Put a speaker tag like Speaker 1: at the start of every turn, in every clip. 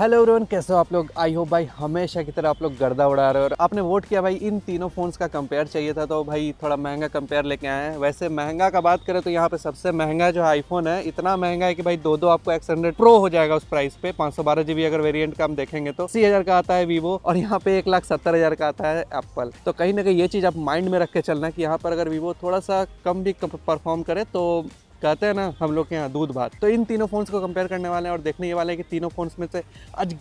Speaker 1: hello everyone कैसे हो आप लोग आई हो भाई हमेशा की तरह आप लोग गर्दा उड़ा रहे हो और आपने वोट किया भाई इन तीनों फ़ोन्स का कंपेयर चाहिए था तो भाई थोड़ा महंगा कंपेयर लेके आए हैं वैसे महंगा का बात करें तो यहाँ पे सबसे महंगा जो आईफोन है इतना महंगा है कि भाई दो दो आपको एक्स हंड्रेड प्रो हो जाएगा उस प्राइस पे पाँच सौ बारह जीबी अगर वेरियंट का हम देखेंगे तो अस्सी हज़ार का आता है वीवो और यहाँ पे एक लाख सत्तर हज़ार का आता है एप्पल तो कहीं ना कहीं ये चीज़ आप माइंड में रख के चलना कि यहाँ पर अगर वीवो थोड़ा सा कम भी परफॉर्म करे तो कहते हैं ना हम लोग के यहाँ दूध भात तो इन तीनों फोन्स को कंपेयर करने वाले हैं और देखने ये वाले हैं कि तीनों फोन्स में से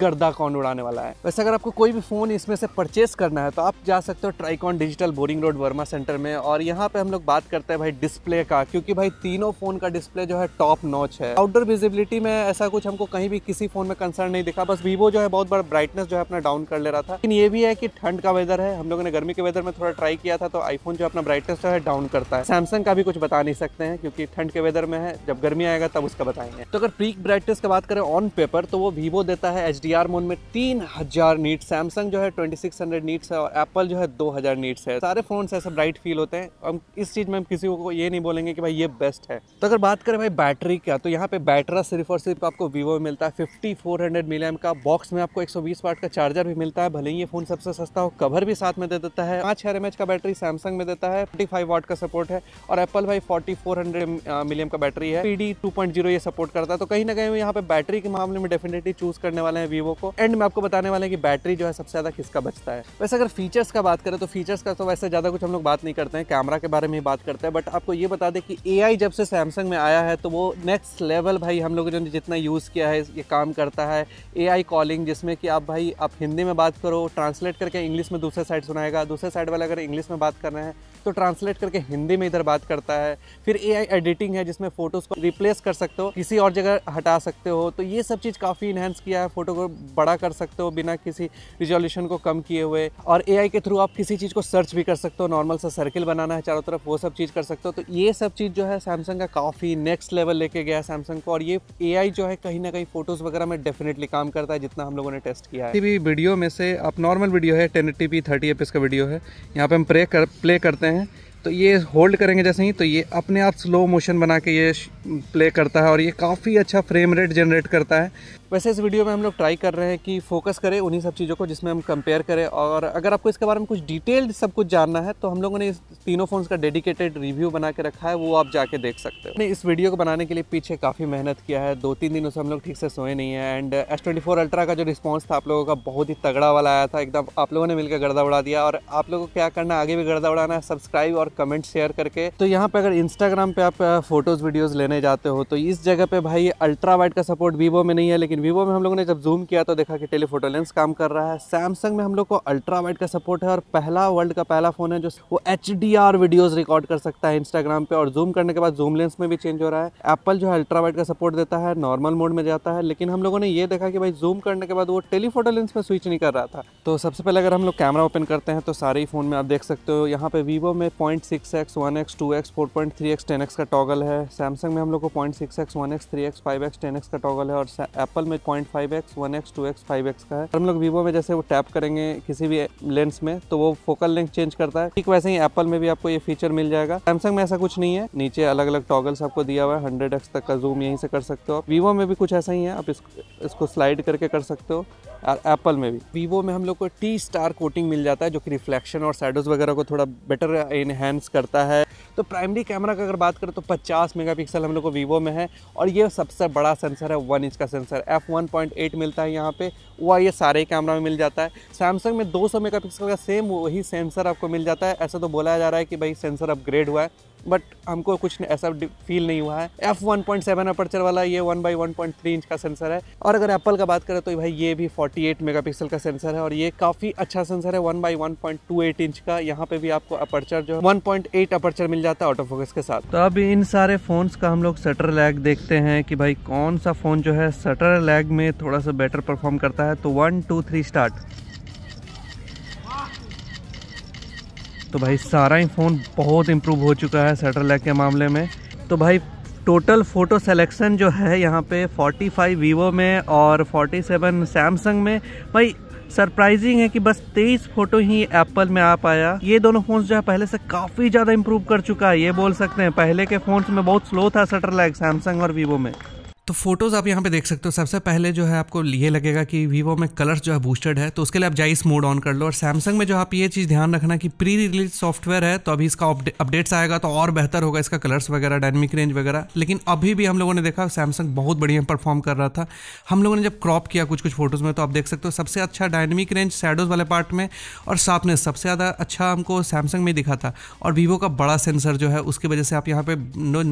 Speaker 1: गर्दा कौन उड़ाने वाला है वैसे अगर आपको कोई भी फ़ोन इसमें से परचेस करना है तो आप जा सकते हो Tricon digital Boring road Verma centre में और यहाँ पे हम लोग बात करते हैं भाई डिस्प्ले का क्योंकि भाई तीनों फ़ोन का डिस्प्ले जो है टॉप नॉच है आउटडोर विजिबिलिटी में ऐसा कुछ हमको कहीं भी किसी फ़ोन में कंसर्न नहीं दिखा बस वीवो जो है बहुत बड़ा ब्राइटनेस जो है अपना डाउन कर ले रहा था लेकिन ये भी है कि ठंड का वेदर है हम लोगों ने गर्मी के वेदर में थोड़ा ट्राई किया था तो आईफोन जो अपना ब्राइटनेस जो है डाउन करता है सैमसंग का भी कुछ बता नहीं सकते हैं क्योंकि ठंड के वेदर में है जब गर्मी आएगा तब उसका बताएंगे तो अगर पीक ब्राइटनेस की बात करें ऑन पेपर तो वो वीवो देता है एच डी आर मोन में तीन हजार नीट सैमसंग जो है ट्वेंटी सिक्स हंड्रेड नीट्स है और एप्पल जो है दो हजार नीट्स है सारे फोन ऐसे ब्राइट फील होते हैं हम इस चीज़ में हम किसी को ये नहीं बोलेंगे कि भाई ये बेस्ट है तो अगर बात करें भाई बैटरी का तो यहाँ पे बैटरा सिर्फ और सिर्फ आपको वीवो में मिलता है फिफ्टी फोर हंड्रेड एम का बॉक्स में आपको एक सौ बीस वाट का चार्जर भी मिलता है भले ही ये फोन सबसे सस्ता हो कवर भी साथ में दे देता है पाँच हजार एम का बैटरी सैमसंग में देता है फोर्टी फाइव वाट का सपोर्ट है और एप्पल भाई फोर्टी फोर हंड्रेड मिलियम का बैटरी है पीडी 2.0 ये सपोर्ट करता है तो कहीं ना कहीं यहाँ पे बैटरी के मामले में डेफिनेटली चूज करने वाले हैं वीवो को एंड मैं आपको बताने वाले है कि बैटरी जो है सबसे ज़्यादा किसका बचता है वैसे अगर फीचर्स का बात करें तो फीचर्स का तो वैसे ज़्यादा कुछ हम लोग बात नहीं करते हैं कैमरा के बारे में ही बात करते हैं बट आपको ये बता दें कि ए जब से सैमसंग में आया है तो वो नेक्स्ट लेवल भाई हम लोगों ने जितना यूज़ किया है ये काम करता है ए कॉलिंग जिसमें कि आप भाई आप हिंदी में बात करो ट्रांसलेट करके इंग्लिश में दूसरे साइड सुनाएगा दूसरे साइड वाले अगर इंग्लिश में बात कर रहे हैं उसको ट्रांसलेट करके हिंदी में इधर बात करता है फिर ए एडिटिंग है जिसमें फ़ोटोज़ को रिप्लेस कर सकते हो किसी और जगह हटा सकते हो तो ये सब चीज़ काफ़ी इन्हेंस किया है फ़ोटो को बड़ा कर सकते हो बिना किसी रिजोल्यूशन को कम किए हुए और ए के थ्रू आप किसी चीज़ को सर्च भी कर सकते हो नॉर्मल सा सर्किल बनाना है चारों तरफ वो सब चीज़ कर सकते हो तो ये सब चीज़ जो है सैमसंग का काफ़ी नेक्स्ट लेवल लेके गया है सैमसंग को और ये ए जो है कहीं ना कहीं फ़ोटोज़ वगैरह में डेफिनेटली काम करता है जितना हम लोगों ने टेस्ट किया है किसी भी वीडियो में से आप नॉर्मल वीडियो है टेन एट्टी पी थर्टी का वीडियो है यहाँ पे हम प्रे कर प्ले करते हैं हैं तो ये होल्ड करेंगे जैसे ही तो ये अपने आप स्लो मोशन बना के ये प्ले करता है और ये काफ़ी अच्छा फ्रेम रेट जनरेट करता है वैसे इस वीडियो में हम लोग ट्राई कर रहे हैं कि फोकस करें उन्हीं सब चीज़ों को जिसमें हम कंपेयर करें और अगर आपको इसके बारे में कुछ डिटेल्ड सब कुछ जानना है तो हम लोगों ने इस तीनों फ़ोन्स का डेडिकेटेड रिव्यू बना के रखा है वो आप जाके देख सकते हो मैंने इस वीडियो को बनाने के लिए पीछे काफ़ी मेहनत किया है दो तीन दिनों से हम लोग ठीक से सोए नहीं है and S twenty four ultra का जो रिस्पॉन्स था आप लोगों का बहुत ही तगड़ा वाला आया था एकदम आप लोगों ने मिलकर गर्दा उड़ा दिया और आप लोगों को क्या करना आगे भी गर्दा उड़ाना है सब्सक्राइब और कमेंट शेयर करके तो यहाँ पर अगर इंस्टाग्राम पर आप फोटोज़ वीडियोज़ लेने जाते हो तो इस जगह पर भाई अल्ट्रा वाइड का सपोर्ट वीवो में नहीं है लेकिन लेकिन वीवो में हम लोगों ने जब जूम किया तो देखा कि टेलीफोटो लेंस काम कर रहा है सैमसंग में हम लोग को अल्ट्रा वाइड का सपोर्ट है और पहला वर्ल्ड का पहला फ़ोन है जो वो एच वीडियोज़ रिकॉर्ड कर सकता है इंस्टाग्राम पे और जूम करने के बाद जूम लेंस में भी चेंज हो रहा है एप्पल जो है अल्ट्रा वाइड का सपोर्ट देता है नॉर्मल मोड में जाता है लेकिन हम लोगों ने ये देखा कि भाई जूम करने के बाद वो टेलीफोटो लेंस में स्विच नहीं कर रहा था तो सबसे पहले अगर हम लोग कैमरा ओपन करते हैं तो सारे ही फ़ोन में आप देख सकते हो यहाँ पे वीवो में point six X one X two X four point three X ten X का टॉगल है सैमसंग में हम लोग को point six X one X three X five X ten X का टॉगल है और एप्पल में point five X one X two X five X का है हम लोग वीवो में जैसे वो टैप करेंगे किसी भी लेंस में तो वो फोकल लेंथ चेंज करता है ठीक वैसे ही एप्पल में भी आपको ये फीचर मिल जाएगा सैमसंग में ऐसा कुछ नहीं है नीचे अलग अलग टॉगल्स आपको दिया हुआ है हंड्रेड एक्स तक का जूम यहीं से कर सकते हो आप वीवो में भी कुछ ऐसा ही है आप इसको इसको स्लाइड करके कर सकते हो और एप्पल में भी वीवो में हम लोग को टी स्टार कोटिंग मिल जाता है जो कि रिफ्लेक्शन और साइडोज वगैरह को थोड़ा बेटर इनहेंस करता है तो प्राइमरी कैमरा का अगर बात करें तो 50 मेगापिक्सल हम लोग को वीवो में है और ये सबसे बड़ा सेंसर है वन इंच का sensor F one point eight मिलता है यहाँ पे वह ये सारे कैमरा में मिल जाता है सैमसंग में दो सौ मेगापिक्सल का सेम वही सेंसर आपको मिल जाता है ऐसा तो बोला जा रहा है कि भाई सेंसर अपग्रेड हुआ है बट हमको कुछ ऐसा फील नहीं हुआ है F one point seven aperture वाला ये one by one point three inch का सेंसर है और अगर एप्पल का बात करें तो भाई ये भी फोर्टी एट मेगा पिक्सल का सेंसर है और ये काफ़ी अच्छा सेंसर है one by one point two eight inch का यहाँ पे भी आपको अपर्चर जो है वन पॉइंट एट अपर्चर मिल जाता है ऑटो फोकस के साथ तो अब इन सारे फ़ोन्स का हम लोग सटर लैग देखते हैं कि भाई कौन सा फ़ोन जो है सटर लैग में थोड़ा सा बेटर परफॉर्म करता है तो वन टू थ्री स्टार्ट तो भाई सारा ही फ़ोन बहुत इम्प्रूव हो चुका है सेटर लैग के मामले में तो भाई टोटल फ़ोटो सेलेक्शन जो है यहाँ पे 45 फाइव वीवो में और 47 सेवन सैमसंग में भाई सरप्राइजिंग है कि बस 23 फोटो ही एप्पल में आ पाया ये दोनों फोन्स जो है पहले से काफ़ी ज़्यादा इम्प्रूव कर चुका है ये बोल सकते हैं पहले के फ़ोन्स में बहुत स्लो था सटर लैग सैमसंग और वीवो में तो फोटोज़ आप यहाँ पे देख सकते हो सबसे पहले जो है आपको ये लगेगा कि वीवो में कलर्स जो है बूस्टेड है तो उसके लिए आप जाइस मोड ऑन कर लो और सैमसंग में जो आप ये चीज़ ध्यान रखना कि प्री रिलीज सॉफ्टवेयर है तो अभी इसका अपडेट्स आएगा तो और बेहतर होगा इसका कलर्स वगैरह डायनमिक रेंज वगैरह लेकिन अभी भी हम लोगों ने देखा सैमसंग बहुत बढ़िया परफॉर्म कर रहा था हम लोगों ने जब क्रॉप किया कुछ कुछ फोटोज़ में तो आप देख सकते हो सबसे अच्छा डायनमिक रेंज शेडोज़ वाले पार्ट में और साफनेस सबसे ज़्यादा अच्छा हमको सैमसंग में दिखा था और वीवो का बड़ा सेंसर जो है उसकी वजह से आप यहाँ पे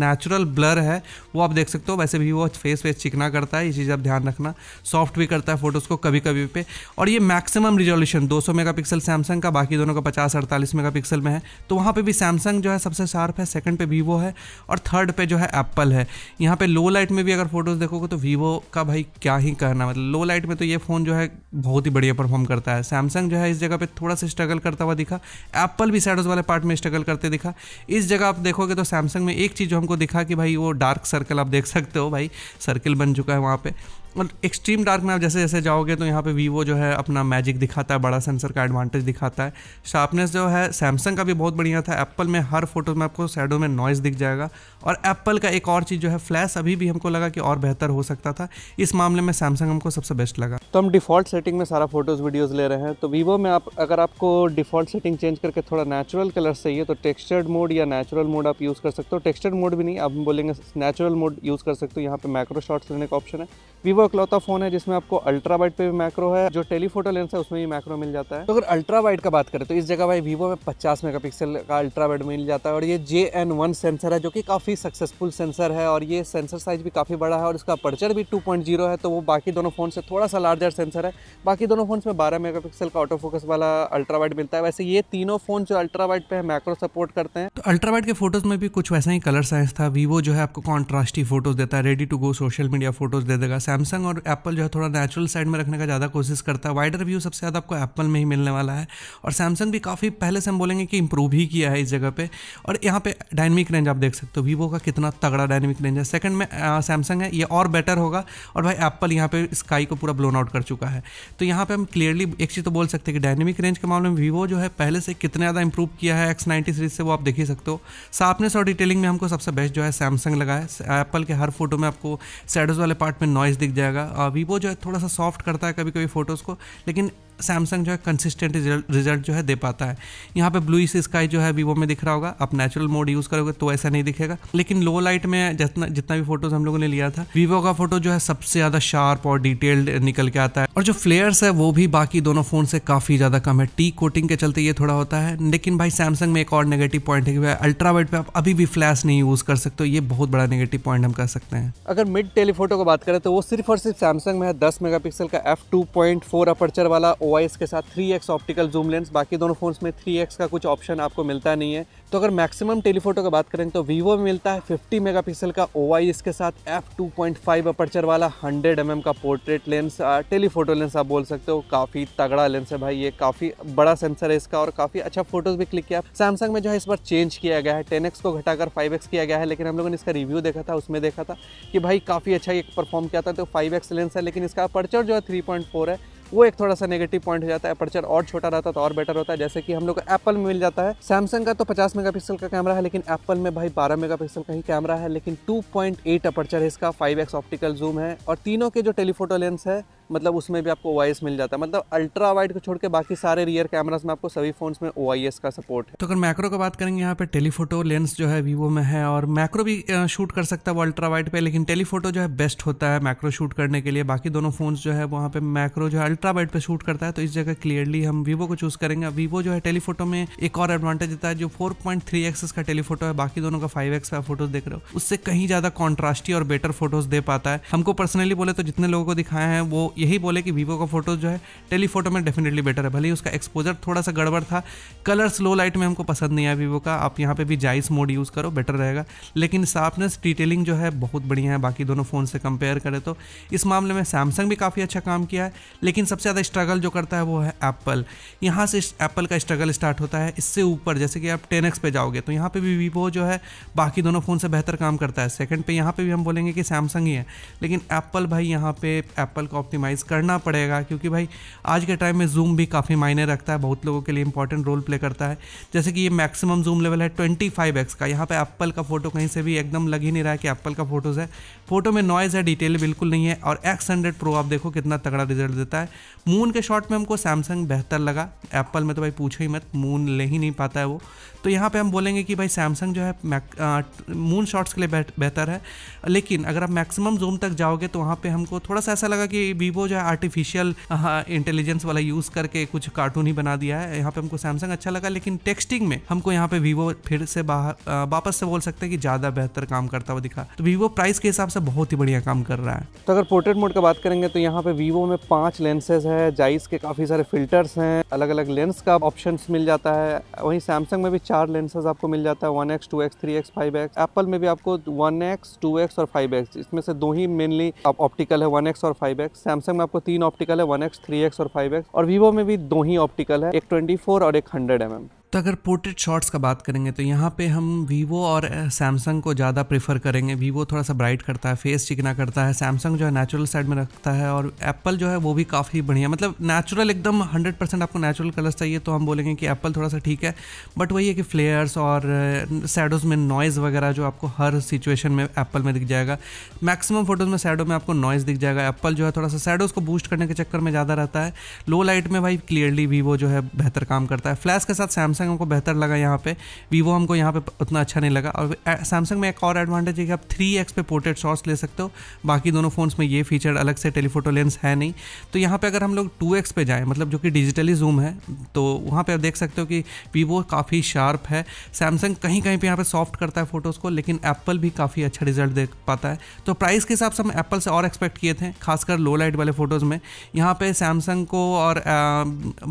Speaker 1: नेचुरल ब्लर है वो आप देख सकते हो वैसे वीवो फेस वेस चिकना करता है ये चीज़ आप ध्यान रखना सॉफ्ट भी करता है फोटोज़ को कभी कभी पे और ये मैक्सिमम रिजोल्यूशन 200 पिक्सल सैमसंग का बाकी दोनों का पचास अड़तालीस मेगा पिक्सल में है तो वहाँ पे भी सैमसंग जो है सबसे शार्प है सेकंड पे वीवो है और थर्ड पे जो है एप्पल है यहाँ पे लो लाइट में भी अगर फोटोज़ देखोगे तो वीवो का भाई क्या ही कहना मतलब लो लाइट में तो ये फ़ोन जो है बहुत ही बढ़िया परफॉर्म करता है सैमसंग जो है इस जगह पर थोड़ा सा स्ट्रगल करता हुआ दिखा एप्पल भी सैडोज वाले पार्ट में स्ट्रगल करते दिखा इस जगह आप देखोगे तो सैमसंग में एक चीज़ हमको दिखा कि भाई वो डार्क सर्कल आप देख सकते हो भाई सर्किल बन चुका है वहाँ पर और एक्सट्रीम डार्क में आप जैसे जैसे जाओगे तो यहाँ पे वीवो जो है अपना मैजिक दिखाता है बड़ा सेंसर का एडवांटेज दिखाता है शार्पनेस जो है सैमसंग का भी बहुत बढ़िया था एप्पल में हर फोटो में आपको शेडो में नॉइज़ दिख जाएगा और एप्पल का एक और चीज़ जो है फ्लैश अभी भी हमको लगा कि और बेहतर हो सकता था इस मामले में सैमसंग हमको सबसे बेस्ट लगा तो हम डिफ़ॉल्ट सेटिंग में सारा फोटोज़ वीडियोज़ ले रहे हैं तो वीवो में आप अगर आपको डिफ़ॉल्ट सेटिंग चेंज करके थोड़ा नेचुरल कलर चाहिए तो टेक्स्चर्ड मोड या नेचुरल मोड आप यूज़ कर सकते हो टेक्स्चर्ड मोड भी नहीं आप बोलेंगे नेचुरल मोड यूज़ कर सकते हो यहाँ पर मैक्रो शॉट्स लेने का ऑप्शन है वीवो इकलौता फोन है जिसमें आपको अल्ट्रा वाइट पे भी मैक्रो है जो टेलीफोटो लेंस है उसमें भी मैक्रो मिल जाता है तो अगर अल्ट्रा वाइट का बात करें तो इस जगह भाई वीवो में पचास मेगापिक्सल का अल्ट्रा वाइट मिल जाता है और ये जे सेंसर है जो कि काफ़ी सक्सेसफुल सेंसर है और ये सेंसर साइज भी काफ़ी बड़ा है और इसका पर्चर भी टू है तो वो बाकी दोनों फोन से थोड़ा सा लार्जर सेंसर है बाकी दोनों फोन में बारह मेगा का ऑटो फोकस वाला अल्ट्रा वाइट मिलता है वैसे ये तीनों फोन जो अल्ट्रा वाइट पे है मैक्रो सपोर्ट करते हैं तो अल्ट्रा वाइट के फोटोज में भी कुछ वैसा ही कलर साइज था वीवो जो है आपको कॉन्ट्रास्टी फोटोज देता है ready to go social media photos दे देगा सैमसंग सैमसंग और एप्पल जो है थोड़ा नेचुरल साइड में रखने का ज़्यादा कोशिश करता है वाइडर व्यू सबसे ज़्यादा आपको एप्पल में ही मिलने वाला है और सैमसंग भी काफ़ी पहले से हम बोलेंगे कि इंप्रूव ही किया है इस जगह पर और यहाँ पर डायनमिक रेंज आप देख सकते हो वीवो का कितना तगड़ा डायनमिक रेंज है सेकंड में सैमसंग है ये और बेटर होगा और भाई एप्पल यहाँ पर स्काई को पूरा ब्लोन आउट कर चुका है तो यहाँ पर हम क्लियरली एक चीज़ तो बोल सकते हैं कि डायनेमिक रेंज के मामले में वीवो जो है पहले से कितने ज़्यादा इंप्रूव किया है एक्स नाइन्टी सीरीज से वो आप देख ही सकते हो साफनेस और डिटेलिंग में हमको सबसे बेस्ट जो है सैमसंग लगा है एप्पल के हर फोटो में आपको सैडोज वाले पार्ट में नॉइज़ दिख जाएगा वीवो जो है थोड़ा सा सॉफ्ट करता है कभी कभी फ़ोटोज़ को लेकिन सैमसंग जो है कंसिस्टेंट रिजल्ट जो है दे पाता है यहाँ पे ब्लू स्काई जो है वीवो में दिख रहा होगा आप नेचुरल मोड यूज़ करोगे तो ऐसा नहीं दिखेगा लेकिन लो लाइट में जितना जितना भी फोटोज हम लोगों ने लिया था वीवो का फोटो जो है सबसे ज़्यादा शार्प और डिटेल्ड निकल के आता है और जो फ्लेयर्स है वो भी बाकी दोनों फ़ोन से काफ़ी ज़्यादा कम है टी कोटिंग के चलते ये थोड़ा होता है लेकिन भाई सैमसंग में एक और नेगेटिव पॉइंट है अल्ट्रा वाइट पे आप अभी भी फ्लैश नहीं यूज़ कर सकते ये बहुत बड़ा नेगेटिव पॉइंट हम कह सकते हैं अगर मिड टेलीफोटो की बात करें तो वो सिर्फ और सिर्फ सैमसंग में है दस मेगा का एफ टू अपर्चर वाला ओ के साथ three X optical zoom lens बाकी दोनों फ़ोन्स में थ्री एक्स का कुछ ऑप्शन आपको मिलता नहीं है तो अगर मैक्सिमम टेलीफोटो की बात करें तो वीवो में मिलता है 50 मेगापिक्सल का ओ इसके साथ F two point five aperture वाला 100 एम mm का पोर्ट्रेट लेंस टेलीफोटो लेंस आप बोल सकते हो काफ़ी तगड़ा लेंस है भाई ये काफ़ी बड़ा सेंसर है इसका और काफ़ी अच्छा फोटोज़ भी क्लिक किया सैमसंग में जो है इस बार चेंज किया गया है टेन को घटाकर फाइव किया गया है लेकिन हम लोगों ने इसका रिव्यू देखा था उसमें देखा था कि भाई काफ़ी अच्छा ये परफॉर्म किया था तो फाइव लेंस है लेकिन इसका अपर्चर जो है थ्री है वो एक थोड़ा सा नेगेटिव पॉइंट हो जाता है अपर्चर और छोटा रहता तो और बेटर होता है जैसे कि हम लोग को एप्पल में मिल जाता है सैमसंग का तो पचास मेगापिक्सल का कैमरा है लेकिन एप्पल में भाई बारह मेगापिक्सल का ही कैमरा है लेकिन 2.8 अपर्चर है इसका 5x ऑप्टिकल जूम है और तीनों के जो टेलीफोटो लेंस है मतलब उसमें भी आपको ओ मिल जाता है मतलब अल्ट्रा वाइड को छोड़ के बाकी सारे रियर कैमराज में आपको सभी फोन में ओ का सपोर्ट है तो अगर मैक्रो की बात करेंगे यहाँ पे टेलीफोटो लेंस जो है वीवो में है और मैक्रो भी शूट कर सकता है वो अल्ट्रा वाइड पे लेकिन टेलीफोटो जो है बेस्ट होता है मैक्रो शूट करने के लिए बाकी दोनों फोन जो है वहाँ पे मैक्रो जो है अल्ट्रा वाइड पे शूट करता है तो इस जगह क्लियरली हम वीवो को चूज करेंगे वीवो जो है टेलीफोटो में एक और एडवांटेज देता है जो फोर पॉइंट थ्री एक्स का टेलीफोटो है बाकी दोनों का फाइव एक्स का फोटो देख रहे हो उससे कहीं ज्यादा कॉन्ट्रास्टी और बेटर फोटोज दे पाता है हमको पर्सनली बोले तो जितने लोगों को दिखाए हैं वो यही बोले कि वीवो का फोटो जो है टेलीफोटो में डेफिनेटली बेटर है भले ही उसका एक्सपोजर थोड़ा सा गड़बड़ था कलर स्लो लाइट में हमको पसंद नहीं आया वीवो का आप यहाँ पे भी जाइस मोड यूज़ करो बेटर रहेगा लेकिन साफनेस डिटेलिंग जो है बहुत बढ़िया है बाकी दोनों फ़ोन से कंपेयर करें तो इस मामले में सैमसंग भी काफ़ी अच्छा काम किया है लेकिन सबसे ज़्यादा स्ट्रगल जो करता है वो है एप्पल यहाँ से एप्पल का स्ट्रगल स्टार्ट होता है इससे ऊपर जैसे कि आप टेन एक्स पे जाओगे तो यहाँ पर भी वीवो जो है बाकी दोनों फ़ोन से बेहतर काम करता है सेकेंड पे यहाँ पर भी हम बोलेंगे कि सैमसंग ही है लेकिन एप्पल भाई यहाँ पे एप्पल का ऑप्टिमाइज मिनिमाइज़ करना पड़ेगा क्योंकि भाई आज के टाइम में जूम भी काफ़ी मायने रखता है बहुत लोगों के लिए इंपॉर्टेंट रोल प्ले करता है जैसे कि ये मैक्सिमम जूम लेवल है एक्स का यहाँ पे एप्पल का फ़ोटो कहीं से भी एकदम लग ही नहीं रहा है कि एप्पल का फ़ोटोज़ है फोटो में नॉइज़ है डिटेल बिल्कुल नहीं है और एक्स हंड्रेड प्रो आप देखो कितना तगड़ा रिजल्ट देता है मून के शॉट में हमको सैमसंग बेहतर लगा एप्पल में तो भाई पूछो ही मत मून ले ही नहीं पाता है वो तो यहाँ पे हम बोलेंगे कि भाई सैमसंग जो है मून शॉट्स के लिए बेहतर है लेकिन अगर आप मैक्सिमम जूम तक जाओगे तो वहाँ पे हमको थोड़ा सा ऐसा लगा कि वीवो जो है आर्टिफिशियल इंटेलिजेंस वाला यूज़ करके कुछ कार्टून ही बना दिया है यहाँ पे हमको सैमसंग अच्छा लगा लेकिन टेक्सटिंग में हमको यहाँ पे वीवो फिर से बाहर वापस से बोल सकते हैं कि ज़्यादा बेहतर काम करता हुआ दिखा तो वीवो प्राइस के हिसाब से बहुत ही बढ़िया काम कर रहा है तो अगर पोर्ट्रेट मोड का बात करेंगे तो यहाँ पे वीवो में पाँच लेंसेज है जाइस के काफ़ी सारे फिल्टर्स हैं अलग अलग लेंस का ऑप्शन मिल जाता है वहीं सैमसंग में भी चार चार लेंसेज आपको मिल जाता है one X two X three X five X Apple में भी आपको वन एक्स टू एक्स और फाइव एक्स इसमें से दो ही मेनली ऑप्टिकल है वन एक्स और फाइव एक्स सैमसंग में आपको तीन ऑप्टिकल है वन एक्स थ्री एक्स और फाइव एक्स और वीवो में भी दो ही ऑप्टिकल है एक ट्वेंटी फोर और एक हंड्रेड एम एम तो अगर पोर्ट्रेट शॉट्स का बात करेंगे तो यहाँ पे हम वीवो और सैमसंग को ज़्यादा प्रेफर करेंगे वीवो थोड़ा सा ब्राइट करता है फेस चिकना करता है सैमसंग जो है नेचुरल साइड में रखता है और एप्पल जो है वो भी काफ़ी बढ़िया मतलब नेचुरल एकदम हंड्रेड परसेंट आपको नेचुरल कलर्स चाहिए तो हम बोलेंगे कि एप्पल थोड़ा सा ठीक है बट वही है कि फ्लेयर्स और सैडोज़ में नॉइज़ वगैरह जो आपको हर सिचुएशन में एप्पल में दिख जाएगा मैक्सिमम फोटोज़ में सैडो में आपको नॉइज़ दिख जाएगा एप्पल जो है थोड़ा सा सैडोज़ को बूस्ट करने के चक्कर में ज़्यादा रहता है लो लाइट में भाई क्लियरली वीवो जो है बेहतर काम करता है फ्लैश के साथ सैमसंग सैमसंग हमको बेहतर लगा यहाँ पे वीवो हमको यहाँ पे उतना अच्छा नहीं लगा और सैमसंग में एक और एडवांटेज है कि आप थ्री एक्स पे पोर्ट्रेट शॉट्स ले सकते हो बाकी दोनों फ़ोन्स में ये फीचर अलग से टेलीफोटो लेंस है नहीं तो यहाँ पर अगर हम लोग टू एक्स पे जाएँ मतलब जो कि डिजिटली जूम है तो वहाँ पर आप देख सकते हो कि वीवो काफ़ी शार्प है सैमसंग कहीं कहीं पर यहाँ पर सॉफ्ट करता है फ़ोटोज़ को लेकिन एप्पल भी काफ़ी अच्छा रिजल्ट दे पाता है तो प्राइस के हिसाब से हम एप्पल से और एक्सपेक्ट किए थे खासकर लो लाइट वाले फ़ोटोज़ में यहाँ पर सैमसंग को और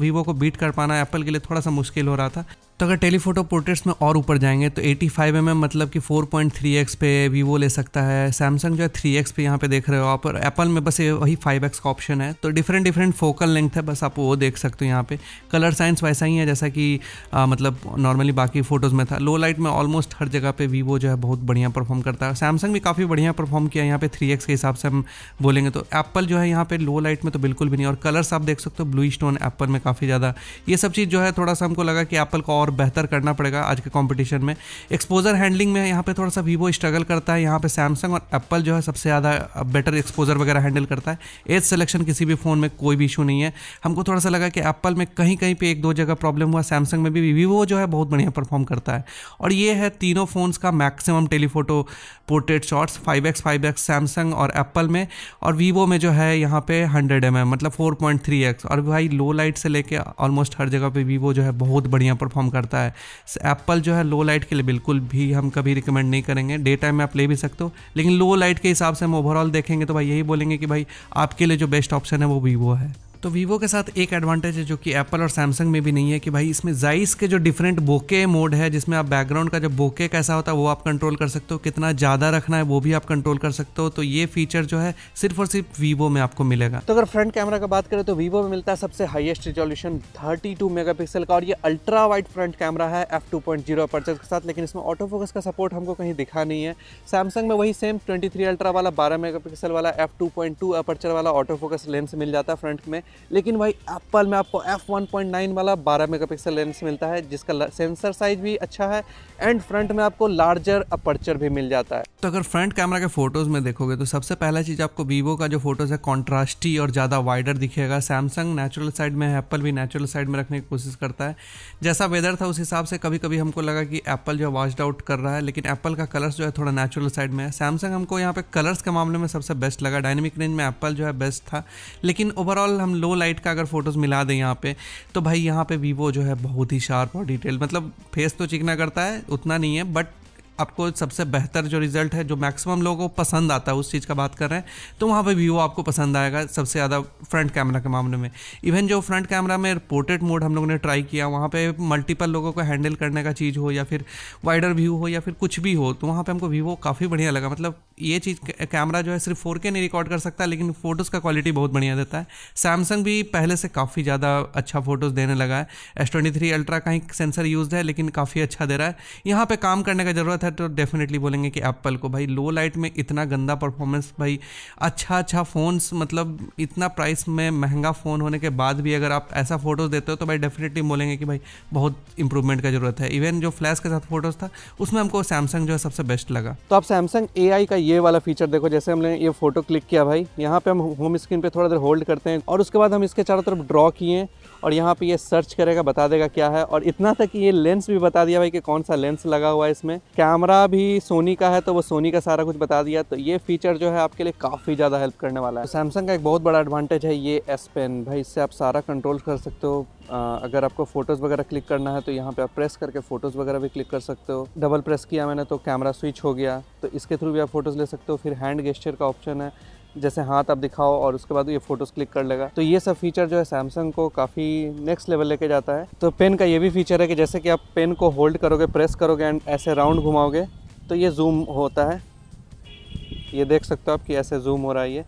Speaker 1: वीवो को बीट कर पाना एप्पल के लिए थोड़ा सा मुश्किल हो रहा था Марта तो अगर टेलीफोटो पोर्ट्रेट्स में और ऊपर जाएंगे तो 85 फाइव mm मतलब कि 4.3x पे वीवो ले सकता है सैमसंग जो है 3x पे यहाँ पे देख रहे हो आप और एप्पल में बस वही 5x का ऑप्शन है तो डिफरेंट डिफरेंट फोकल लेंथ है बस आप वो देख सकते हो यहाँ पे कलर साइंस वैसा ही है जैसा कि आ, मतलब नॉर्मली बाकी फ़ोटोज़ में था लो लाइट में ऑलमोस्ट हर जगह पर वीवो जो है बहुत बढ़िया परफॉर्म करता है सैमसंग भी काफ़ी बढ़िया परफॉर्म किया यहाँ पर थ्री के हिसाब से हम बोलेंगे तो एप्पल जो है यहाँ पर लो लाइट में तो बिल्कुल भी नहीं और कलर्स आप देख सकते हो ब्लू स्टोन एप्पल में काफ़ी ज़्यादा ये सब चीज़ जो है थोड़ा सा हमको लगा कि एप्पल का और और बेहतर करना पड़ेगा आज के कॉम्पिटिशन में एक्सपोजर हैंडलिंग में यहाँ पर थोड़ा सा वीवो स्ट्रगल करता है यहाँ पर सैमसंग और एप्पल जो है सबसे ज़्यादा बेटर एक्सपोजर वगैरह हैंडल करता है एज सेलेक्शन किसी भी फ़ोन में कोई भी इशू नहीं है हमको थोड़ा सा लगा कि एप्पल में कहीं कहीं पर एक दो जगह प्रॉब्लम हुआ सैमसंग में भी वीवो जो है बहुत बढ़िया परफॉर्म करता है और ये है तीनों फ़ोन्स का maximum telephoto portrait shots five X five X Samsung और एप्पल में और वीवो में जो है यहाँ पे हंड्रेड एम मतलब फोर पॉइंट थ्री एक्स और भाई लो लाइट से लेके ऑलमोस्ट हर जगह पे वीवो जो है बहुत बढ़िया परफॉर्म करता है एप्पल जो है लो लाइट के लिए बिल्कुल भी हम कभी रिकमेंड नहीं करेंगे डे टाइम में आप ले भी सकते हो लेकिन लो लाइट के हिसाब से हम ओवरऑल देखेंगे तो भाई यही बोलेंगे कि भाई आपके लिए जो बेस्ट ऑप्शन है वो वीवो है तो वीवो के साथ एक एडवांटेज है जो कि एप्पल और सैमसंग में भी नहीं है कि भाई इसमें जाइस के जो डिफरेंट बोके मोड है जिसमें आप बैकग्राउंड का जो बोके कैसा होता है वो आप कंट्रोल कर सकते हो कितना ज़्यादा रखना है वो भी आप कंट्रोल कर सकते हो तो ये फीचर जो है सिर्फ और सिर्फ वीवो में आपको मिलेगा तो अगर फ्रंट कैमरा की बात करें तो वीवो में मिलता है सबसे हाइएस्ट रिजोल्यूशन थर्टी टू का और ये अल्ट्रा वाइड फ्रंट कैमरा है F two point zero aperture के साथ लेकिन इसमें ऑटो फोकस का सपोर्ट हमको कहीं दिखा नहीं है सैमसंग में वही सेम ट्वेंटी थ्री अल्ट्रा वाला बारह मेगा वाला F two point two aperture वाला ऑटो फोकस लेंस मिल जाता है फ्रंट में लेकिन भाई एप्पल में आपको एफ़ वन पॉइंट नाइन वाला बारह मेगा पिक्सल लेंस मिलता है जिसका सेंसर साइज भी अच्छा है एंड फ्रंट में आपको लार्जर अपर्चर भी मिल जाता है तो अगर फ्रंट कैमरा के फोटोज़ में देखोगे तो सबसे पहला चीज़ आपको वीवो का जो फोटोज़ है कॉन्ट्रास्टी और ज़्यादा वाइडर दिखेगा सैमसंग नेचुरल साइड में है एप्पल भी नेचुरल साइड में रखने की कोशिश करता है जैसा वेदर था उस हिसाब से कभी कभी हमको लगा कि एप्पल जो है आउट कर रहा है लेकिन एप्पल का कलर्स जो है थोड़ा नेचुरल साइड में है सैमसंग हमको यहाँ पे कलर्स के मामले में सबसे बेस्ट लगा डायनेमिक रेंज में एप्पल जो है बेस्ट था लेकिन ओवरऑल हम लो लाइट का अगर फोटोज़ मिला दें यहाँ पे तो भाई यहाँ पे वीवो जो है बहुत ही शार्प और डिटेल मतलब फेस तो चिकना करता है उतना नहीं है बट आपको सबसे बेहतर जो रिज़ल्ट है जो मैक्सिमम लोगों को पसंद आता है उस चीज़ का बात कर रहे हैं तो वहाँ पे वीवो आपको पसंद आएगा सबसे ज़्यादा फ्रंट कैमरा के मामले में इवन जो फ्रंट कैमरा में पोर्ट्रेट मोड हम लोगों ने ट्राई किया वहाँ पे मल्टीपल लोगों को हैंडल करने का चीज़ हो या फिर वाइडर व्यू हो या फिर कुछ भी हो तो वहाँ पर हमको वीवो काफ़ी बढ़िया लगा मतलब ये चीज़ कैमरा जो है सिर्फ फोर नहीं रिकॉर्ड कर सकता लेकिन फ़ोटोज़ का क्वालिटी बहुत बढ़िया देता है सैमसंग भी पहले से काफ़ी ज़्यादा अच्छा फ़ोटोज़ देने लगा है एस ट्वेंटी थ्री अल्ट्रा का ही सेंसर यूज़ है लेकिन काफ़ी अच्छा दे रहा है यहाँ पर काम करने का ज़रूरत है था तो डेफिनेटली बोलेंगे कि एप्पल को भाई लो लाइट में इतना गंदा परफॉर्मेंस भाई अच्छा अच्छा फ़ोन्स मतलब इतना प्राइस में महंगा फ़ोन होने के बाद भी अगर आप ऐसा फ़ोटोज़ देते हो तो भाई डेफिनेटली बोलेंगे कि भाई बहुत इंप्रूवमेंट का ज़रूरत है इवन जो फ्लैश के साथ फ़ोटोज़ था उसमें हमको सैमसंग जो है सबसे बेस्ट लगा तो आप सैमसंग ए का ये वाला फीचर देखो जैसे हमने ये फ़ोटो क्लिक किया भाई यहाँ पर हम होम स्क्रीन पर थोड़ा देर होल्ड करते हैं और उसके बाद हम इसके चारों तरफ ड्रॉ किए और यहाँ पे ये सर्च करेगा बता देगा क्या है और इतना तक ये लेंस भी बता दिया भाई कि कौन सा लेंस लगा हुआ है इसमें कैमरा भी सोनी का है तो वो सोनी का सारा कुछ बता दिया तो ये फीचर जो है आपके लिए काफ़ी ज़्यादा हेल्प करने वाला है तो सैमसंग का एक बहुत बड़ा एडवांटेज है ये एस पेन भाई इससे आप सारा कंट्रोल कर सकते हो आ, अगर आपको फ़ोटोज़ वगैरह क्लिक करना है तो यहाँ पर आप प्रेस करके फ़ोटोज़ वगैरह भी क्लिक कर सकते हो डबल प्रेस किया मैंने तो कैमरा स्विच हो गया तो इसके थ्रू भी आप फ़ोटोज़ ले सकते हो फिर हैंड गेस्चर का ऑप्शन है जैसे हाथ आप दिखाओ और उसके बाद ये फोटोज़ क्लिक कर लेगा तो ये सब फीचर जो है सैमसंग को काफ़ी नेक्स्ट लेवल लेके जाता है तो पेन का ये भी फीचर है कि जैसे कि आप पेन को होल्ड करोगे प्रेस करोगे एंड ऐसे राउंड घुमाओगे तो ये जूम होता है ये देख सकते हो आप कि ऐसे जूम हो रहा है ये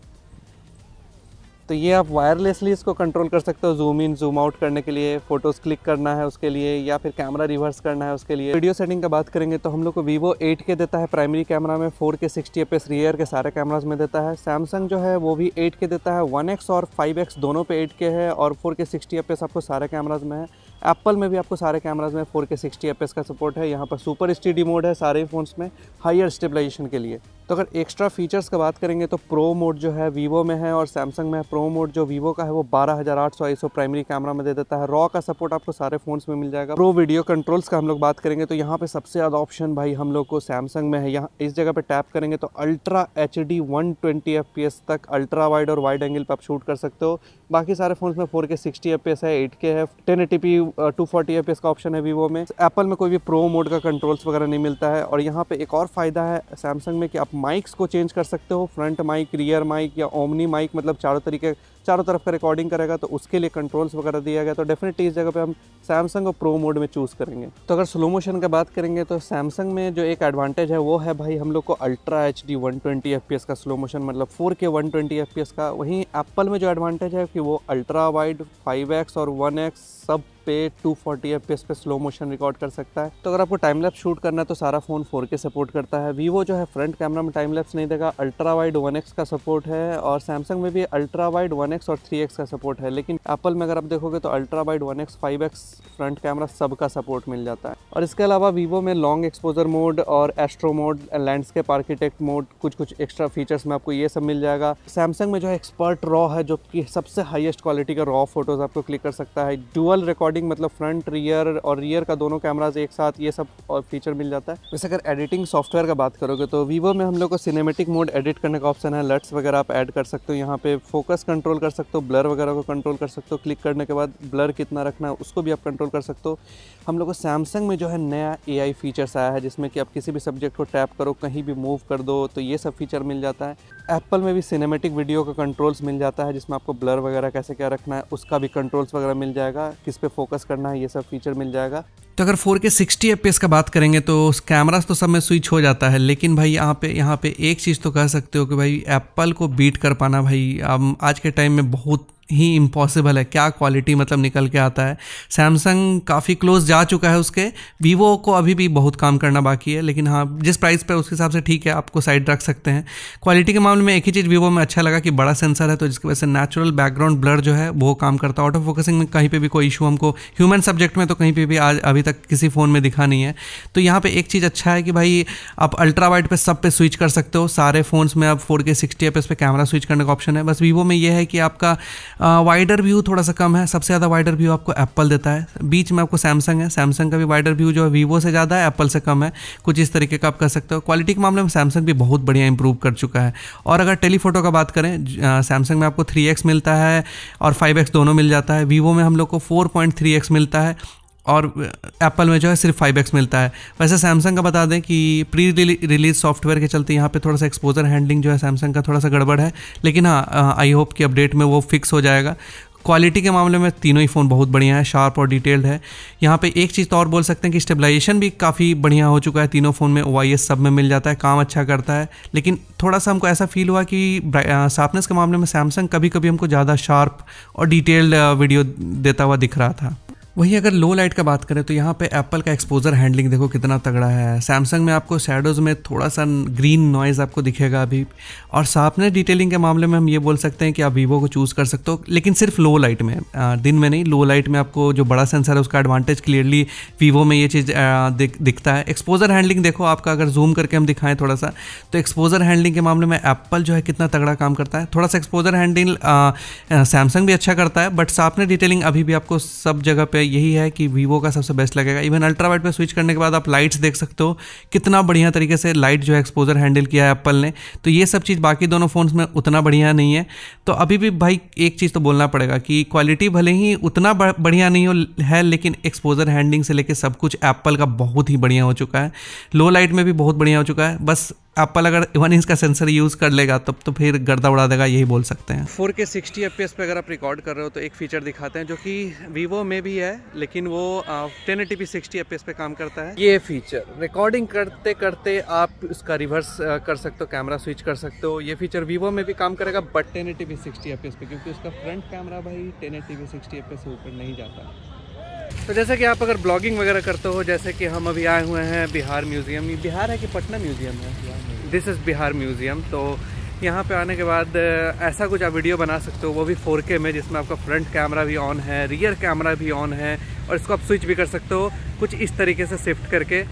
Speaker 1: तो ये आप वायरलेसली इसको कंट्रोल कर सकते हो जूम इन जूम आउट करने के लिए फ़ोटोज़ क्लिक करना है उसके लिए या फिर कैमरा रिवर्स करना है उसके लिए वीडियो सेटिंग का बात करेंगे तो हम लोग को वीवो एट के देता है प्राइमरी कैमरा में फोर के सिक्सटी एप रियर के सारे कैमराज में देता है सैमसंग जो है वो भी एट के देता है वन और फाइव दोनों पे एट के है और फोर के सिक्सटी आपको सारे कैमराज में है एप्पल में भी आपको सारे कैमराज में फोर के सिक्सटी का सपोर्ट है यहाँ पर सुपर स्टीडी मोड है सारे फ़ोन्स में हायर स्टेबलाइजेशन के लिए तो अगर एक्स्ट्रा फीचर्स का बात करेंगे तो प्रो मोड जो है वीवो में है और सैमसंग में है प्रो मोड जो वीवो का है वो बारह हज़ार आठ सौ सौ प्राइमरी कैमरा में दे देता है रॉ का सपोर्ट आपको सारे फ़ोन्स में मिल जाएगा प्रो वीडियो कंट्रोल्स का हम लोग बात करेंगे तो यहाँ पे सबसे ज़्यादा ऑप्शन भाई हम लोग को सैमसंग में है यहाँ इस जगह पर टैप करेंगे तो ultra H D one twenty F P S तक अल्ट्रा वाइड और वाइड एंगल पर आप शूट कर सकते हो बाकी सारे फोन में फोर के सिक्सटी एफ है एट के है ten eighty P two forty F का ऑप्शन है वीवो में एप्पल में कोई भी प्रो मोड का कंट्रोल्स वगैरह नहीं मिलता है और यहाँ पे एक और फ़ायदा है सैमसंग में कि आप माइक्स को चेंज कर सकते हो फ्रंट माइक रियर माइक या ओमनी माइक मतलब चारों तरीके चारों तरफ का रिकॉर्डिंग करेगा तो उसके लिए कंट्रोल्स वगैरह दिया गया तो डेफिनेटली इस जगह पे हम सैमसंग और प्रो मोड में चूज़ करेंगे तो अगर स्लो मोशन का बात करेंगे तो सैमसंग में जो एक एडवांटेज है वो है भाई हम लोग को ultra H D one twenty F P S का स्लो मोशन मतलब four K one twenty F P S का वहीं एप्पल में जो एडवांटेज है कि कि वो अल्ट्रा वाइड 5x और 1x सब पे 240 फोर्टी पे स्लो मोशन रिकॉर्ड कर सकता है तो अगर आपको टाइम लैप्स शूट करना है तो सारा फ़ोन 4K सपोर्ट करता है वीवो जो है फ्रंट कैमरा में टाइम लैप्स नहीं देगा अल्ट्रा वाइड 1X का सपोर्ट है और सैमसंग में भी अल्ट्रा वाइड 1X और 3X का सपोर्ट है लेकिन एप्पल में अगर आप देखोगे तो ultra wide one X front camera सब का सपोर्ट मिल जाता है और इसके अलावा वीवो में लॉन्ग एक्सपोजर मोड और astro mode landscape architect mode कुछ कुछ एक्स्ट्रा फीचर्स में आपको ये सब मिल जाएगा सैमसंग में जो है एक्सपर्ट रॉ है जो कि सबसे हाइएस्ट क्वालिटी का रॉ फोटोज़ आपको क्लिक कर सकता है डुअल रिकॉर्डिंग रिकॉर्डिंग मतलब फ्रंट रियर और रियर का दोनों कैमराज एक साथ ये सब और फीचर मिल जाता है वैसे अगर एडिटिंग सॉफ्टवेयर का बात करोगे तो वीवो में हम लोग को सिनेमेटिक मोड एडिट करने का ऑप्शन है लट्स वगैरह आप ऐड कर सकते हो यहाँ पे फोकस कंट्रोल कर सकते हो ब्लर वगैरह को कंट्रोल कर सकते हो क्लिक करने के बाद ब्लर कितना रखना है उसको भी आप कंट्रोल कर सकते हो हम लोग को सैमसंग में जो है नया ए फीचर्स आया है जिसमें कि आप किसी भी सब्जेक्ट को टैप करो कहीं भी मूव कर दो तो ये सब फीचर मिल जाता है एप्पल में भी सिनेमेटिक वीडियो का कंट्रोल्स मिल जाता है जिसमें आपको ब्लर वगैरह कैसे क्या रखना है उसका भी कंट्रोल्स वगैरह मिल जाएगा किस पे फोकस फोकस करना है ये सब फीचर मिल जाएगा तो अगर 4K 60 एफ का बात करेंगे तो कैमरास तो सब में स्विच हो जाता है लेकिन भाई यहाँ पे यहाँ पे एक चीज़ तो कह सकते हो कि भाई एप्पल को बीट कर पाना भाई अब आज के टाइम में बहुत ही इम्पॉसिबल है क्या क्वालिटी मतलब निकल के आता है सैमसंग काफ़ी क्लोज जा चुका है उसके वीवो को अभी भी बहुत काम करना बाकी है लेकिन हाँ जिस प्राइस पर उसके हिसाब से ठीक है आपको साइड रख सकते हैं क्वालिटी के मामले में एक ही चीज़ वीवो में अच्छा लगा कि बड़ा सेंसर है तो जिसकी वजह से नेचुरल बैकग्राउंड ब्लर जो है वो काम करता है ऑटो फोकसिंग में कहीं पर भी कोई इशू हमको ह्यूमन सब्जेक्ट में तो कहीं पर भी आज अभी तक किसी फ़ोन में दिखा नहीं है तो यहाँ पर एक चीज़ अच्छा है कि भाई आप अल्ट्रा वाइट पर सब पे स्विच कर सकते हो सारे फ़ोन्स में आप फोर के सिक्सटी एफ पे कैमरा स्विच करने का ऑप्शन है बस वीवो में यह है कि आपका वाइडर व्यू थोड़ा सा कम है सबसे ज़्यादा वाइडर व्यू आपको एप्पल देता है बीच में आपको सैमसंग है सैमसंग का भी वाइडर व्यू जो है वीवो से ज़्यादा है एप्पल से कम है कुछ इस तरीके का आप कर सकते हो क्वालिटी के मामले में सैमसंग भी बहुत बढ़िया इंप्रूव कर चुका है और अगर टेलीफोटो का बात करें सैमसंग में आपको थ्री मिलता है और फाइव दोनों मिल जाता है वीवो में हम लोग को फोर मिलता है और एप्पल में जो है सिर्फ फाइव एक्स मिलता है वैसे सैमसंग का बता दें कि प्री रिलीज सॉफ्टवेयर के चलते यहाँ पे थोड़ा सा एक्सपोजर हैंडलिंग जो है सैमसंग का थोड़ा सा गड़बड़ है लेकिन हाँ आई होप कि अपडेट में वो फिक्स हो जाएगा क्वालिटी के मामले में तीनों ही फ़ोन बहुत बढ़िया है शार्प और डिटेल्ड है यहाँ पे एक चीज़ तो और बोल सकते हैं कि स्टेबलाइजेशन भी काफ़ी बढ़िया हो चुका है तीनों फ़ोन में ओ सब में मिल जाता है काम अच्छा करता है लेकिन थोड़ा सा हमको ऐसा फील हुआ कि शार्पनेस के मामले में सैमसंग कभी कभी हमको ज़्यादा शार्प और डिटेल्ड वीडियो देता हुआ दिख रहा था वहीं अगर लो लाइट का बात करें तो यहाँ पे एप्पल का एक्सपोजर हैंडलिंग देखो कितना तगड़ा है सैमसंग में आपको शेडोज़ में थोड़ा सा ग्रीन नॉइज़ आपको दिखेगा अभी और साफनेस डिटेलिंग के मामले में हम ये बोल सकते हैं कि आप वीवो को चूज़ कर सकते हो लेकिन सिर्फ लो लाइट में आ, दिन में नहीं लो लाइट में आपको जो बड़ा सेंसर है उसका एडवांटेज क्लियरली वीवो में ये चीज़ दिखता है एक्सपोजर हैंडलिंग देखो आपका अगर जूम करके हम दिखाएं थोड़ा सा तो एक्सपोजर हैंडलिंग के मामले में एप्पल जो है कितना तगड़ा काम करता है थोड़ा सा एक्सपोजर हैंडलिंग सैमसंग भी अच्छा करता है बट साफनेस डिटेलिंग अभी भी आपको सब जगह पर यही है कि वीवो का सबसे बेस्ट लगेगा इवन अल्ट्रा वाइट पर स्विच करने के बाद आप लाइट्स देख सकते हो कितना बढ़िया तरीके से लाइट जो है एक्सपोजर हैंडल किया है एप्पल ने तो ये सब चीज़ बाकी दोनों फ़ोन्स में उतना बढ़िया नहीं है तो अभी भी भाई एक चीज़ तो बोलना पड़ेगा कि क्वालिटी भले ही उतना बढ़िया नहीं हो है लेकिन एक्सपोजर हैंडलिंग से लेकर सब कुछ एप्पल का बहुत ही बढ़िया हो चुका है लो लाइट में भी बहुत बढ़िया हो चुका है बस एप्पल अगर वन इंच का सेंसर यूज़ कर लेगा तब तो फिर गर्दा उड़ा देगा यही बोल सकते हैं फोर के सिक्सटी एफ पे अगर आप रिकॉर्ड कर रहे हो तो एक फीचर दिखाते हैं जो कि वीवो में भी है लेकिन वो ten eighty P sixty F पे काम करता है ये फीचर रिकॉर्डिंग करते करते आप उसका रिवर्स कर सकते हो कैमरा स्विच कर सकते हो ये फीचर वीवो में भी काम करेगा but ten eighty P sixty F पे क्योंकि उसका फ्रंट कैमरा भाई ten eighty P sixty F से ऊपर नहीं जाता तो जैसे कि आप अगर ब्लॉगिंग वगैरह करते हो जैसे कि हम अभी आए हुए हैं बिहार म्यूज़ियम बिहार है कि पटना म्यूज़ियम है दिस इज़ बिहार म्यूज़ियम तो यहाँ पे आने के बाद ऐसा कुछ आप वीडियो बना सकते हो वो भी 4K में जिसमें आपका फ्रंट कैमरा भी ऑन है रियर कैमरा भी ऑन है और इसको आप स्विच भी कर सकते हो कुछ इस तरीके से शिफ्ट करके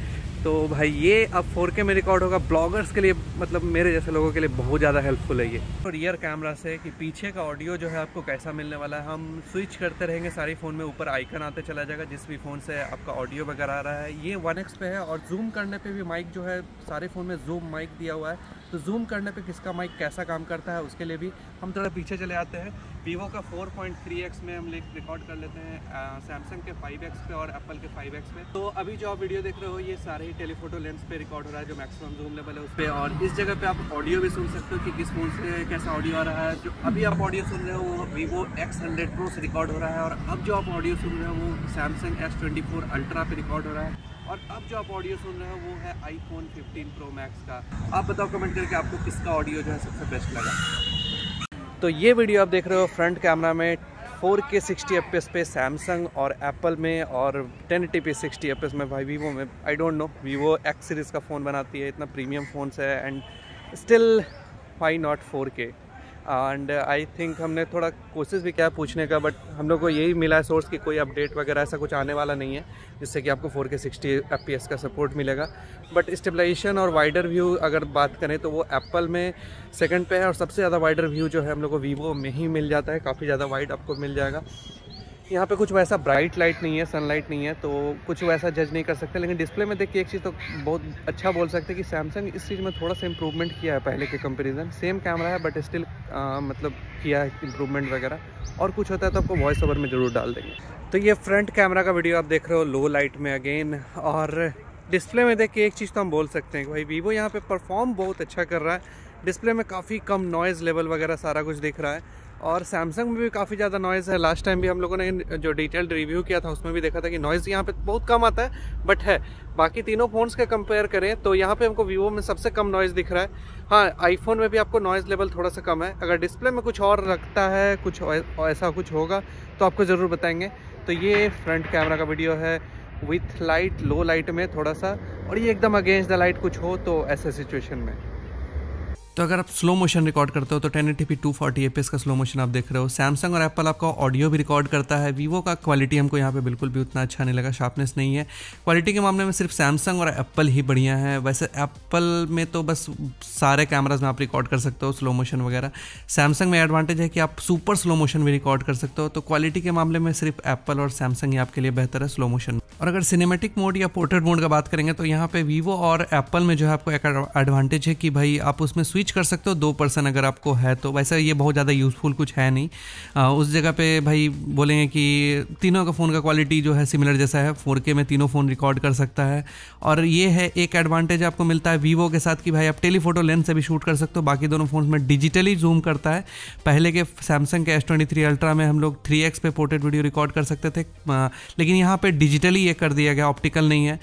Speaker 1: तो भाई ये अब 4K में रिकॉर्ड होगा ब्लॉगर्स के लिए मतलब मेरे जैसे लोगों के लिए बहुत ज़्यादा हेल्पफुल है ये और रियर कैमरा से कि पीछे का ऑडियो जो है आपको कैसा मिलने वाला है हम स्विच करते रहेंगे सारे फ़ोन में ऊपर आइकन आते चला जाएगा जिस भी फ़ोन से आपका ऑडियो वगैरह आ रहा है ये वन पे है और जूम करने पर भी माइक जो है सारे फ़ोन में जूम माइक दिया हुआ है तो जूम करने पे किसका माइक कैसा काम करता है उसके लिए भी हम थोड़ा पीछे चले आते हैं वीवो का 4.3x में हम ले रिकॉर्ड कर लेते हैं सैमसंग के 5x पे और एप्पल के 5x पे तो अभी जो आप वीडियो देख रहे हो ये सारे ही टेलीफोटो लेंस पे रिकॉर्ड हो रहा है जो मैक्सिमम जूम लेवल है उस पर और इस जगह पे आप ऑडियो भी सुन सकते हो कि किस फोन से कैसा ऑडियो आ रहा है जो अभी आप ऑडियो सुन रहे हो वो वीवो एक्स हंड्रेड प्रो से रिकॉर्ड हो रहा है और अब जो आप ऑडियो सुन रहे हो वो Samsung S twenty four ultra पे रिकॉर्ड हो रहा है और अब जो आप ऑडियो सुन रहे हो वो है आईफोन 15 प्रो मैक्स का आप बताओ कमेंट करके आपको किसका ऑडियो जो है सबसे बेस्ट लगा तो ये वीडियो आप देख रहे हो फ्रंट कैमरा में 4K 60 fps पे सैमसंग और एप्पल में और 1080p 60 fps में भाई वीवो में I don't know Vivo X series का फ़ोन बनाती है इतना प्रीमियम फ़ोन्स है and still why not 4K and I think हमने थोड़ा कोशिश भी किया पूछने का बट हम लोग को यही मिला है सोर्स कि कोई अपडेट वगैरह ऐसा कुछ आने वाला नहीं है जिससे कि आपको 4K 60 सिक्सटी का सपोर्ट मिलेगा बट स्टेबलाइजेशन और वाइडर व्यू अगर बात करें तो वो एप्पल में सेकंड पे है और सबसे ज़्यादा वाइडर व्यू जो है हम लोग को वीवो में ही मिल जाता है काफ़ी ज़्यादा वाइड आपको मिल जाएगा यहाँ पे कुछ वैसा ब्राइट लाइट नहीं है सनलाइट नहीं है तो कुछ वैसा जज नहीं कर सकते लेकिन डिस्प्ले में देख के एक चीज़ तो बहुत अच्छा बोल सकते हैं कि सैमसंग इस चीज़ में थोड़ा सा इम्प्रूवमेंट किया है पहले के कंपेरिजन सेम कैमरा है बट स्टिल मतलब किया है इम्प्रूवमेंट वगैरह और कुछ होता है तो आपको वॉइस ओवर में ज़रूर डाल देंगे तो ये फ्रंट कैमरा का वीडियो आप देख रहे हो लो लाइट में अगेन और डिस्प्ले में देख के एक चीज़ तो हम बोल सकते हैं कि भाई वीवो यहाँ परफॉर्म बहुत अच्छा कर रहा है डिस्प्ले में काफ़ी कम नॉइज़ लेवल वगैरह सारा कुछ दिख रहा है और सैमसंग में भी काफ़ी ज़्यादा नॉइज़ है लास्ट टाइम भी हम लोगों ने जो डिटेल्ड रिव्यू किया था उसमें भी देखा था कि नॉइज़ यहाँ पे बहुत कम आता है बट है बाकी तीनों फ़ोन्स का कंपेयर करें तो यहाँ पे हमको वीवो में सबसे कम नॉइज़ दिख रहा है हाँ आईफोन में भी आपको नॉइज़ लेवल थोड़ा सा कम है अगर डिस्प्ले में कुछ और रखता है कुछ ऐसा कुछ होगा तो आपको ज़रूर बताएंगे तो ये फ्रंट कैमरा का वीडियो है विथ लाइट लो लाइट में थोड़ा सा और ये एकदम अगेंस्ट द लाइट कुछ हो तो ऐसे सिचुएशन में तो अगर आप स्लो मोशन रिकॉर्ड करते हो तो ten eighty P two forty ए का स्लो मोशन आप देख रहे हो सैमसंग और एप्पल आपका ऑडियो भी रिकॉर्ड करता है वीवो का क्वालिटी हमको यहाँ पे बिल्कुल भी उतना अच्छा नहीं लगा शार्पनेस नहीं है क्वालिटी के मामले में सिर्फ सैमसंग और एप्पल ही बढ़िया है वैसे एप्पल में तो बस सारे कैमराज में आप रिकॉर्ड कर सकते हो स्लो मोशन वगैरह सैमसंग में एडवांटेज है कि आप सुपर स्लो मोशन भी रिकॉर्ड कर सकते हो तो क्वालिटी के मामले में सिर्फ एप्पल और सैमसंग ही आपके लिए बेहतर है स्लो मोशन और अगर सिनेमेटिक मोड या पोर्ट्रेट मोड का बात करेंगे तो यहाँ पे वीवो और एप्पल में जो है आपको एक एडवांटेज है कि भाई आप उसमें स्विच ईच कर सकते हो दो पर्सन अगर आपको है तो वैसे ये बहुत ज़्यादा यूज़फुल कुछ है नहीं आ, उस जगह पे भाई बोलेंगे कि तीनों का फ़ोन का क्वालिटी जो है सिमिलर जैसा है फोर में तीनों फ़ोन रिकॉर्ड कर सकता है और ये है एक एडवांटेज आपको मिलता है वीवो के साथ कि भाई आप टेलीफोटो लेंस से भी शूट कर सकते हो बाकी दोनों फ़ोन में डिजिटली जूम करता है पहले के सैमसंग के एस ट्वेंटी अल्ट्रा में हम लोग थ्री एक्स पे पोर्ट्रेट वीडियो रिकॉर्ड कर सकते थे लेकिन यहाँ पर डिजिटली ये कर दिया गया ऑप्टिकल नहीं है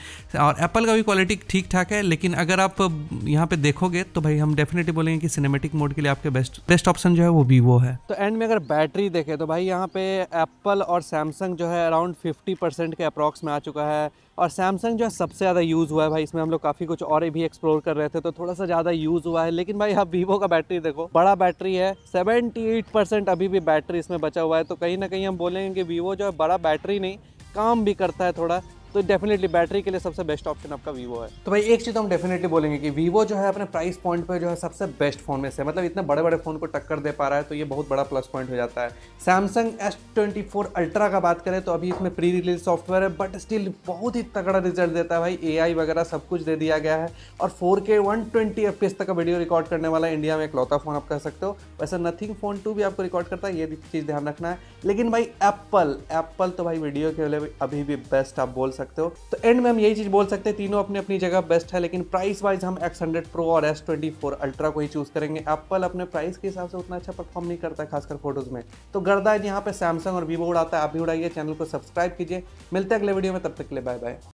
Speaker 1: और एप्पल का भी क्वालिटी ठीक ठाक है लेकिन अगर आप यहाँ पर देखोगे तो भाई हम डेफिनेटली बोलेंगे कि सिनेमेटिक मोड के लिए आपके बेस्ट बेस्ट ऑप्शन जो है वो वीवो है तो एंड में अगर बैटरी देखें तो भाई यहाँ पे एप्पल और सैमसंग जो है अराउंड फिफ्टी परसेंट के अप्रॉक्स में आ चुका है और सैमसंग जो है सबसे ज़्यादा यूज़ हुआ है भाई इसमें हम लोग काफ़ी कुछ और भी एक्सप्लोर कर रहे थे तो थोड़ा सा ज़्यादा यूज़ हुआ है लेकिन भाई आप वीवो का बैटरी देखो बड़ा बैटरी है 78 परसेंट अभी भी बैटरी इसमें बचा हुआ है तो कहीं ना कहीं हम बोलेंगे कि वीवो जो है बड़ा बैटरी नहीं काम भी करता है थोड़ा तो डेफिनेटली बैटरी के लिए सबसे बेस्ट ऑप्शन आपका वीवो है तो भाई एक चीज़ तो हम डेफिनेटली बोलेंगे कि वीवो जो है अपने प्राइस पॉइंट पर जो है सबसे बेस्ट फ़ोन में से मतलब इतने बड़े बड़े फ़ोन को टक्कर दे पा रहा है तो ये बहुत बड़ा प्लस पॉइंट हो जाता है Samsung S twenty four ultra का बात करें तो अभी इसमें प्री रिलीज सॉफ्टवेयर है बट स्टिल बहुत ही तगड़ा रिजल्ट देता है भाई ए वगैरह सब कुछ दे दिया गया है और four K one twenty F तक का वीडियो रिकॉर्ड करने वाला इंडिया में एक लौता फ़ोन आप कह सकते हो वैसे नथिंग फ़ोन टू भी आपको रिकॉर्ड करता है ये चीज़ ध्यान रखना है लेकिन भाई एप्पल एप्पल तो भाई वीडियो के लिए अभी भी बेस्ट आप बोल सकते सकते हो तो एंड में हम यही चीज़ बोल सकते हैं तीनों अपनी अपनी जगह बेस्ट है लेकिन प्राइस वाइज हम एक्स हंड्रेड प्रो और एस ट्वेंटी फोर अल्ट्रा को ही चूज़ करेंगे एप्पल अपने प्राइस के हिसाब से उतना अच्छा परफॉर्म नहीं करता खासकर फोटोज़ में तो गर्दा यहाँ पे सैमसंग और वीवो उड़ाता है आप भी उड़ाइए चैनल को सब्सक्राइब कीजिए मिलते हैं अगले वीडियो में तब तक के लिए बाय बाय